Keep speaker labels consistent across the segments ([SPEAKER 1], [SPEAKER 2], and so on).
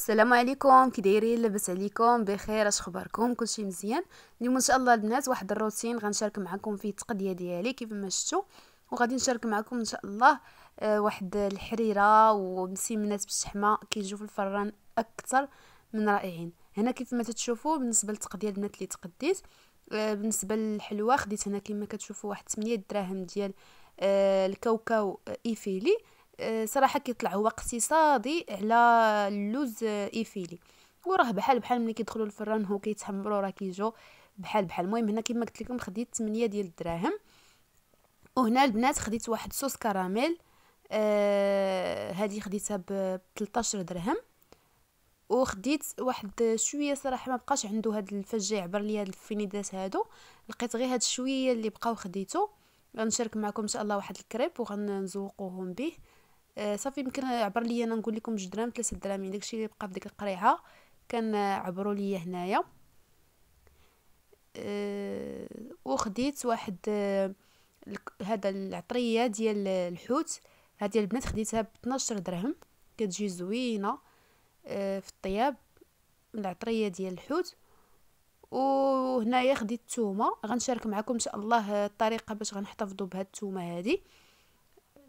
[SPEAKER 1] السلام عليكم كي دايرين لاباس عليكم بخير اش اخباركم كلشي مزيان اليوم ان شاء الله البنات واحد الروتين غنشارك معكم فيه التقضيه ديالي كيف ما شفتوا وغادي نشارك معكم ان شاء الله آه، واحد الحريره ومسيمنات بالشحمه كيجيو في الفران اكثر من رائعين هنا كيف ما تتشوفوا بالنسبه للتقضيه البنات اللي تقديت آه، بالنسبه للحلوه خديت هنا كما كتشوفوا واحد 8 دراهم ديال آه، الكاوكاو ايفيلي صراحه كيطلع هو اقتصادي على اللوز ايفيلي وراه بحال بحال ملي كيدخلوا الفران هو كيتحمروا راه كيجو بحال بحال المهم هنا كما قلت لكم خديت 8 ديال الدراهم وهنا البنات خديت واحد صوص كراميل آه هذه خديتها ب 13 درهم وخديت واحد شويه صراحه ما بقاش عنده هذا الفجي عبر لي هذا الفينيدات هادو لقيت غير هاد شويه اللي بقاو خديته غنشارك معكم ان شاء الله واحد الكريب وغنزوقوهم به آه، صافي يمكن عبر لي انا نقول لكم جوج دراهم 3 دراهم يعني داكشي اللي بقى في ديك القريعه كان عبروا لي هنايا أه وخديت واحد أه هذا العطريه ديال الحوت هذه البنات خديتها ب 12 درهم كتجي زوينه أه في الطياب العطريه ديال الحوت وهنايا خديت الثومه غنشارك معكم ان شاء الله الطريقه باش غنحتفظوا بهاد التومه هذه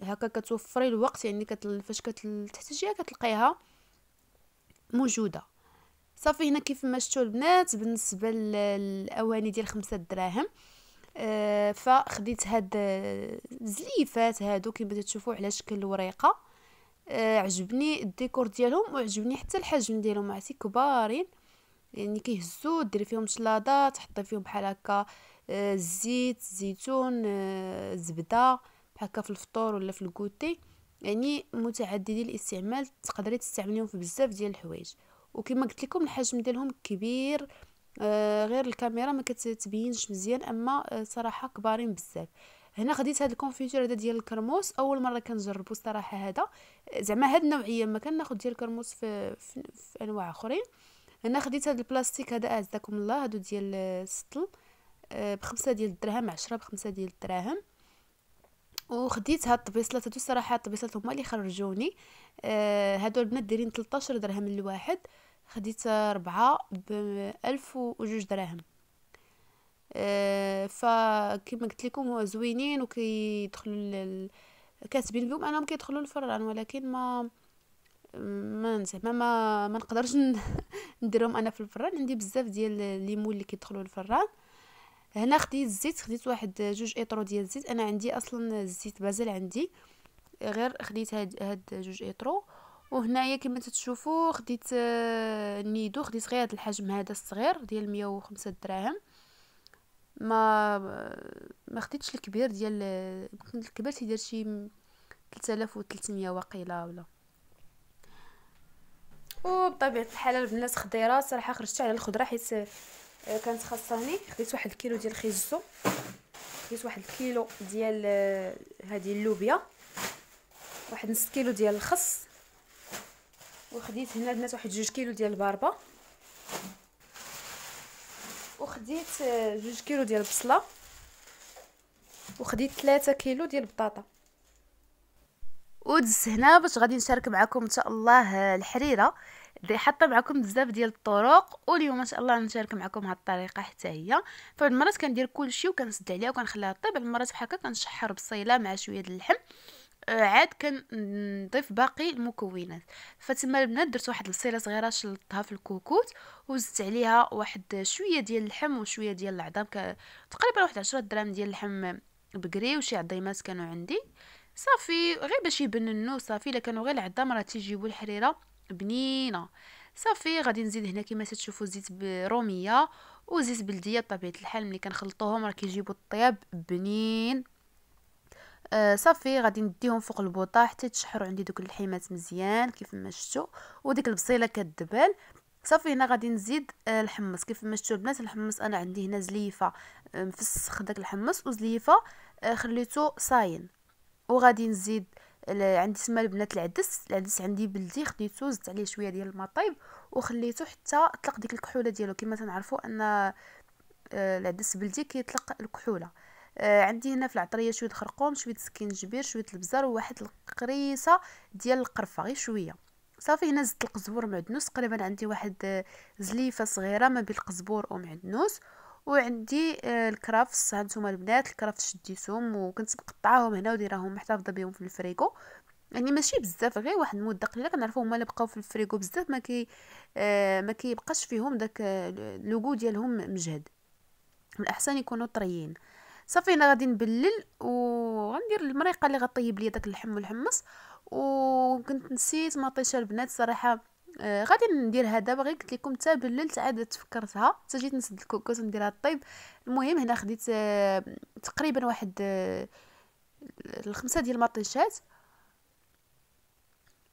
[SPEAKER 1] هكا كتوفري الوقت يعني فاش كتحتاجيها كتلقيها موجوده صافي هنا كيف ما شفتوا البنات بالنسبه للاواني ديال خمسة دراهم أه فخديت هاد الزليفات هادو كيما تشوفوا على شكل وريقه أه عجبني الديكور ديالهم وعجبني حتى الحجم ديالهم عسي كبارين يعني كيهزو ديري فيهم شلاضه تحطي فيهم بحال هكا الزيت آه، زيتون الزبده آه، هكا في الفطور ولا في الكوتي يعني متعددي الاستعمال تقدري تستعمليهم في بزاف ديال الحوايج وكما قلت لكم الحجم ديالهم كبير آه غير الكاميرا ما كتبينش مزيان اما آه صراحه كبارين بزاف هنا خديت هذا الكونفيتور هذا ديال الكرموس اول مره كنجربو الصراحه هذا زعما هاد النوعيه ما كناخذ ديال الكرموس في, في, في انواع اخرين هنا خديت هاد البلاستيك هذا اعزكم الله هادو ديال السطل آه،, آه بخمسة ديال الدراهم عشرة بخمسة ديال الدراهم وخديت هاد الطبيصلات هادو الصراحه الطبيصلات هما اللي خرجوني آه هادو البنات دايرين 13 درهم الواحد خديت ربعة ب جوج دراهم آه فكما قلت لكم هو زوينين وكيدخلوا لل... كاتبين بهم انهم كيدخلوا الفران ولكن ما ما زعما ما ما نقدرش نديرهم انا في الفران عندي بزاف ديال الليمون اللي كيدخلوا الفران هنا خديت الزيت خديت واحد جوج ايترو ديال الزيت انا عندي اصلا الزيت بازل عندي غير خديت هاد, هاد جوج اطرو وهنايا كما تتشوفوا خديت آه، النيدو خديت غير هاد الحجم هذا الصغير ديال 105 دراهم ما ما خديتش الكبير ديال كنت الكبير تيدير شي 3300 واقيلا ولا وبطبيعه الحال البنات خضيره صراحه خرجت على الخضره حيت آه، كانت خاصاني خديت واحد الكيلو ديال الخيزو خديت واحد الكيلو ديال هذه آه، اللوبيا واحد نص كيلو ديال الخس وخديت هنا البنات واحد جوج كيلو ديال الباربه وخديت آه، جوج كيلو ديال البصله وخديت ثلاثة كيلو ديال البطاطا ودزت هنا باش غادي نشارك معكم ان شاء الله الحريره دي حاطه معكم بزاف ديال الطرق واليوم ان شاء الله نشارك معكم هاد الطريقه حتى هي فهاد المرات كندير كلشي وكنسد عليها وكنخليها طيب بعض المرات بحال هكا كنشحر بصيله مع شويه ديال اللحم آه عاد كنضيف باقي المكونات فتما البنات درت واحد الصيله صغيره شلطتها في الكوكوت وزدت عليها واحد شويه ديال اللحم وشويه ديال العظام ك... تقريبا واحد 10 دراهم ديال اللحم بقري وشي عظيمات كانوا عندي صافي غير باش يبننوا صافي الا كانوا غير العظام راه تيجيبو الحريره بنينه صافي غادي نزيد هنا كما تشوفوا زيت روميه وزيت بلديه بطبيعه الحال ملي كنخلطوهم راه كيجيبوا الطياب بنين آه صافي غادي نديهم فوق البوطه حتى تشحروا عندي دوك اللحيمات مزيان كيف ما شفتوا وديك البصيله كدبل صافي هنا غادي نزيد آه الحمص كيف ما شفتوا البنات الحمص انا عندي هنا زليفه آه، مفسخ داك الحمص وزليفه آه خليته صاين وغادي نزيد عندي تما البنات العدس العدس عندي بلدي خديتو زدت عليه شويه ديال الماء طايب وخليته حتى طلق ديك الكحوله ديالو كما تنعرفوا ان آه، العدس بلدي كيطلق الكحوله آه، عندي هنا في العطريه شويه الخرقوم شويه السكينجبير شويه البزار وواحد القريصه ديال القرفه غير شويه صافي هنا زدت القزبور ومعدنوس تقريبا عندي واحد آه، زليفه صغيره ما بين القزبور ومعدنوس وعندي آه، الكرافتس هانتوما البنات الكرافتس شديتهم وكنت مقطعاهم هنا وديراهم محتفظه بهم في الفريكو يعني ماشي بزاف غير واحد المده قليله كنعرفو هما اللي بقاو في الفريكو بزاف ما كي آه ما كيبقاش فيهم داك آه، لوغو ديالهم مجهد من الاحسن يكونوا طريين صافي انا غادي نبلل وغندير المريقه اللي غطيب لي داك اللحم والحمص وكنت نسيت مطيشه البنات صراحه آه غادي ندير دابا باغي قلت لكم حتى بللت عاد تفكرتها حتى جيت نسد الكوكوس ونديرها طيب المهم هنا خديت آه، تقريبا واحد آه، الخمسه ديال المطيشات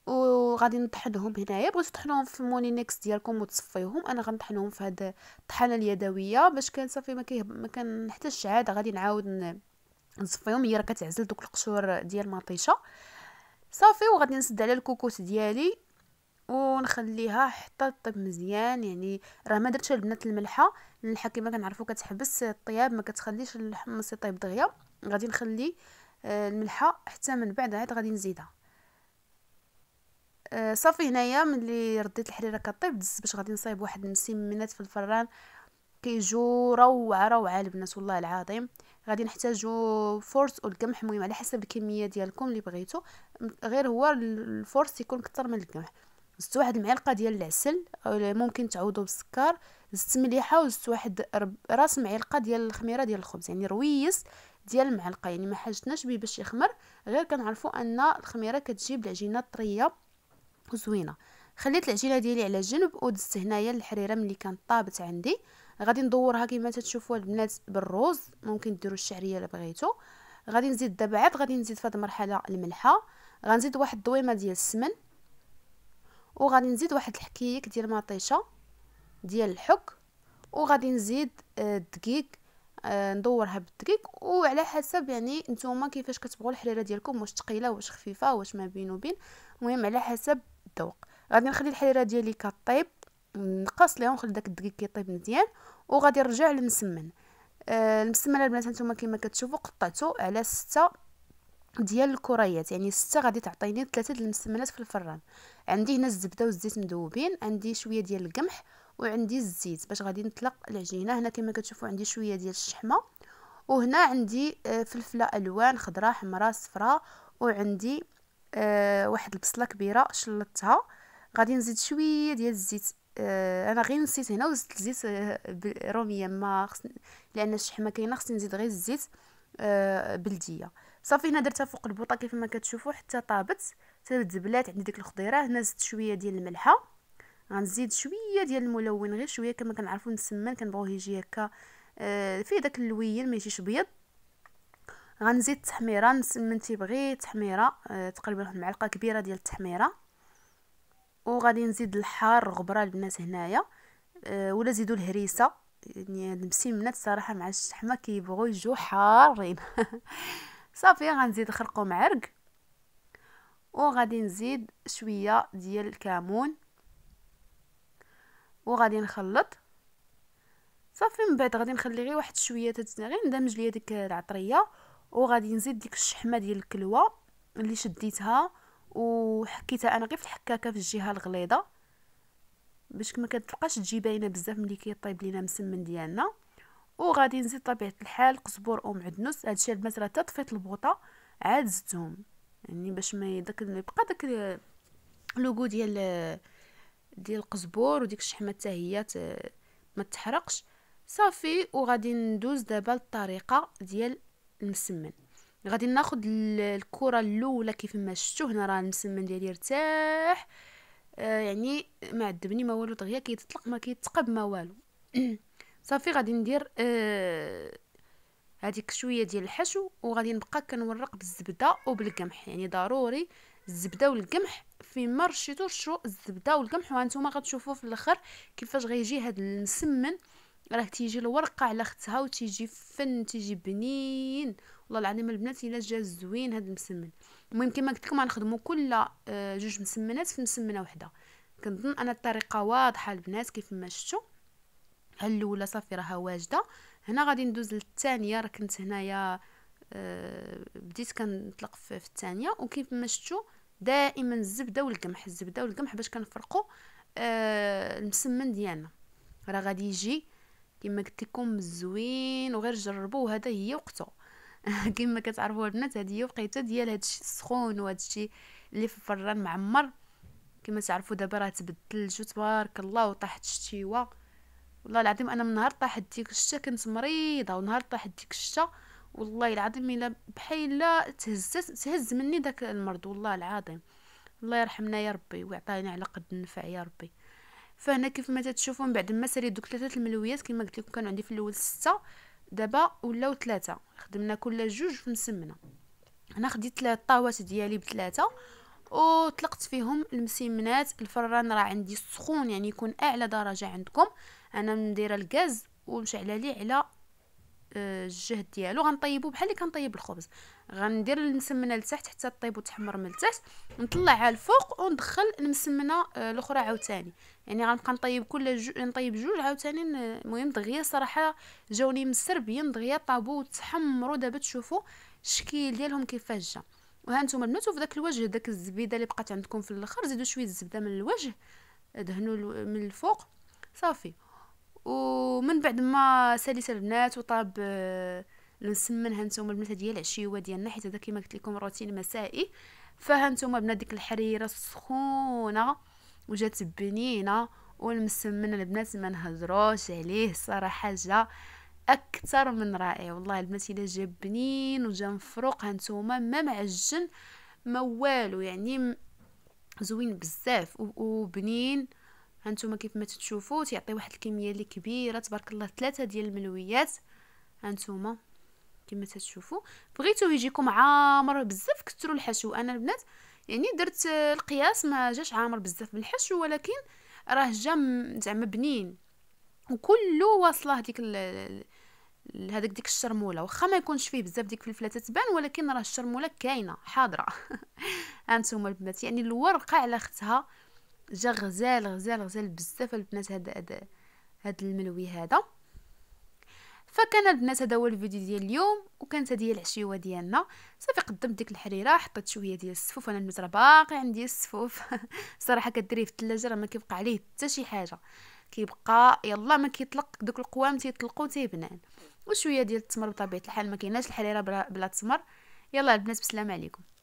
[SPEAKER 1] وغادي نطحنهم هنايا بغيتو تطحنوهم في المونينكس ديالكم وتصفيهم انا غنطحنهم في هاد الطحانه اليدويه باش كان صافي ما كيه ما كنحتاجش عاد غادي نعاود نصفيهم هي راه كتعزل دوك القشور ديال المطيشه صافي وغادي نسد على الكوكوس ديالي ونخليها حتى طيب مزيان يعني راه ما درتش البنات الملحه الملحه كما كنعرفوا كتحبس الطياب ما كتخليش الحمص يطيب دغيا غادي نخلي آه، الملحه حتى من بعد عاد غادي نزيدها آه، صافي هنايا ملي رديت الحريره كطيب دز باش غادي نصايب واحد المسمنات في الفران كيجو روعه روعه البنات والله العظيم غادي نحتاجو فورس والقمح المهم على حسب الكميه ديالكم اللي بغيتو غير هو الفورس يكون كتر من القمح زدت واحد المعلقه ديال العسل ممكن تعوضوا بالسكر زدت مليحه وزدت واحد راس معلقه ديال الخميره ديال الخبز يعني رويس ديال المعلقه يعني ما حاجتناش بيه باش يخمر غير كنعرفوا ان الخميره كتجيب العجينه طريه وزوينه خليت العجينه ديالي على جنب ودزت هنايا الحريره ملي كانت طابت عندي غادي ندورها كما تتشوفوا البنات بالروز ممكن ديروا الشعريه الا بغيتو غادي نزيد عاد غادي نزيد في هذه المرحله الملحه غنزيد واحد الضويمه ديال السمن وغادي نزيد واحد الحكيك ديال مطيشه ديال الحك وغادي نزيد آه، الدقيق آه ندورها بالدقيق وعلى حسب يعني نتوما كيفاش كتبغوا الحريره ديالكم واش ثقيله واش خفيفه واش ما بين وبين المهم على حسب الذوق غادي نخلي الحريره ديالي كطيب نقص ليها ونخلي داك الدقيق كيطيب مزيان وغادي نرجع للمسمن آه المسمن البنات نتوما كما كتشوفوا قطعته على 6 ديال الكريات يعني ستة غادي تعطيني ثلاثة ديال المسمنات في الفران عندي هنا الزبده والزيت مذوبين عندي شويه ديال القمح وعندي الزيت باش غادي نطلق العجينه هنا كما كتشوفوا عندي شويه ديال الشحمه وهنا عندي آه، فلفله الوان خضراء حمراء صفراء وعندي آه، واحد البصله كبيره شلطتها غادي نزيد شويه ديال الزيت آه، انا غير نسيت هنا وزدت الزيت روميه ما خصني لان الشحمه كاينه خصني نزيد غير الزيت بلديه صافي هنا درتها فوق البوطه كيف ما كتشوفوا حتى طابت تذبلات عندي ديك الخضيره هنا زدت شويه ديال الملحه غنزيد شويه ديال الملون غير شويه كما كنعرفوا المسمن كنبغوه يجي هكا آه، فيه داك اللوين ما يجيش ابيض غنزيد التحميره المسمن تيبغي تحميره آه تقريبا واحد المعلقه كبيره ديال التحميره وغادي نزيد الحار الغبره البنات هنايا آه ولا زيدوا الهريسه يعني المسمنات صراحه مع الشحمه كيبغوا يجوا حارين صافي غنزيد خرقه معرق وغادي نزيد شويه ديال الكمون وغادي نخلط صافي من بعد غادي نخلي غير واحد شويه تتسنى غير ندمج ليا ديك العطريه وغادي نزيد ديك الشحمه ديال الكلوه اللي شديتها وحكيتها انا غير في الحكاكه في الجهه الغليظه باش ما كتبقاش تجي باينه بزاف ملي كيطيب لينا مسمن ديالنا وغادي نزيد طبيعه الحال قزبور او معدنوس هادشي راه تطفيت البوطه عاد زدتهم يعني باش ما داك يبقى داك لوغو ديال ديال القزبور وديك الشحمه حتى هي ما تحرقش صافي وغادي ندوز دابا للطريقه ديال المسمن غادي ناخذ الكره الاولى كيف ما شفتوا هنا راه المسمن ديالي ارتاح آه يعني ما عذبني ما والو دغيا كيتطلق ما كيتقب ما والو صافي غادي ندير آه هذيك شويه ديال الحشو وغادي نبقى كنورق بالزبده وبالقمح يعني ضروري الزبده والقمح في مرشيتو رشو الزبده والقمح وانتم غتشوفوا في الاخر كيفاش غيجي هاد المسمن راه تيجي الورقه على اختها وتيجي فن تيجي بنين والله العظيم البنات الا جا زوين هاد المسمن المهم كما قلت لكم غنخدموا كل آه، جوج مسمنات في مسمنه وحده كنظن انا الطريقه واضحه البنات كيف ما شفتوا ها الاولى صافي راها واجده هنا غادي ندوز للثانيه راه كنت هنايا أه بديت كنطلق في الثانيه وكيف ما شفتوا دائما الزبده والقمح الزبده والقمح باش كنفرقوا أه المسمن ديالنا راه غادي يجي كما قلت لكم زوين وغير جربوه هذا هي وقته كما كتعرفوا البنات هذه هي وقيته ديال هادشي السخون الشيء اللي في الفران معمر كما تعرفوا دابا راه تبدل الجو تبارك الله وطاحت الشتيوه والله العظيم انا من نهار طاحت ديك الشتا كنت مريضه ونهار طاحت ديك الشتا والله العظيم الا بحال لا تهزت تهز مني داك المرض والله العظيم الله يرحمنا يا ربي ويعطينا على قد النفع يا ربي فهنا كيف ما تتشوفوا من بعد ما سالي دوك ثلاثه الملويات كما قلت لكم كانوا عندي في الاول سته دابا ولاو ثلاثه خدمنا كل جوج في مسمنه انا خديت ثلاث طاوات ديالي بثلاثه وطلقت فيهم المسيمنات الفران راه عندي سخون يعني يكون اعلى درجه عندكم انا ندير الغاز ومشعله ليه على آه، الجهد ديالو غنطيبو بحال اللي كنطيب الخبز غندير المسمنه لتحت حتى طيب وتحمر من التحت نطلعها الفوق وندخل المسمنه آه، الاخرى عاوتاني يعني غنبقى نطيب كل جو... نطيب جوج عاوتاني المهم دغيا صراحه جاوني مسربين دغيا طابو وتحمروا دابا تشوفوا الشكل ديالهم كيفاش جا وهانتوما البنات وفي داك الوجه داك الزبيده اللي بقات عندكم في الاخر زيدوا شويه الزبده من الوجه دهنوا من الفوق صافي ومن بعد ما ساليت البنات وطاب آه، نسمنها نتوما البنات ديال العشيوه ديالنا حيت هذا كما قلت لكم روتين مسائي فها نتوما ديك الحريره سخونه وجات بنينه والمسمن البنات ما نهضروش عليه صراحه جا اكثر من رائع والله البنات الا جا بنين وجا مفروق هانتوما ما معجن ما والو يعني زوين بزاف وبنين هانتوما كيف ما تشوفوا تيعطي واحد الكميه اللي كبيره تبارك الله ثلاثه ديال الملويات هانتوما كما تشوفوا بغيتو يجيكم عامر بزاف كثروا الحشو انا البنات يعني درت القياس ما جاش عامر بزاف بالحشو ولكن راه جا زعما بنين وكله واصله هذيك هذاك ديك الشرموله واخا ما يكونش فيه بزاف ديك الفلفله تبان ولكن راه الشرموله كاينه حاضره هانتوما البنات يعني الورقه على اختها جا غزال غزال غزال بزاف البنات هذا هذا هذا الملوي هذا فكان البنات هذا هو الفيديو ديال اليوم وكانت هذه هي العشيوه ديالنا صافي قدمت ديك الحريره حطيت شويه ديال السفوف انا البنات راه باقي عندي السفوف صراحه كديريه في الثلاجه راه ما كيبقى عليه حتى شي حاجه كيبقى يلا ما كيطلق دوك القوام تيطلقوا تيبنان وشويه ديال التمر بطبيعه الحال ما كايناش الحريره بلا, بلا تمر يلا البنات بسلام عليكم